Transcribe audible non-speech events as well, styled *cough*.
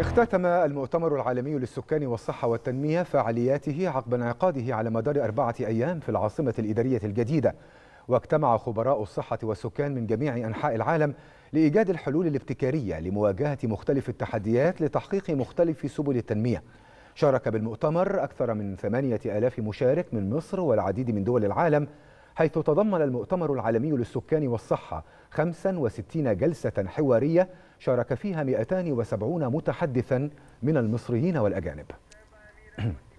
اختتم المؤتمر العالمي للسكان والصحة والتنمية فعالياته عقب انعقاده على مدار أربعة أيام في العاصمة الإدارية الجديدة واجتمع خبراء الصحة والسكان من جميع أنحاء العالم لإيجاد الحلول الابتكارية لمواجهة مختلف التحديات لتحقيق مختلف سبل التنمية شارك بالمؤتمر أكثر من 8000 مشارك من مصر والعديد من دول العالم حيث تضمن المؤتمر العالمي للسكان والصحة 65 جلسة حوارية شارك فيها 270 متحدثا من المصريين والأجانب *clears throat*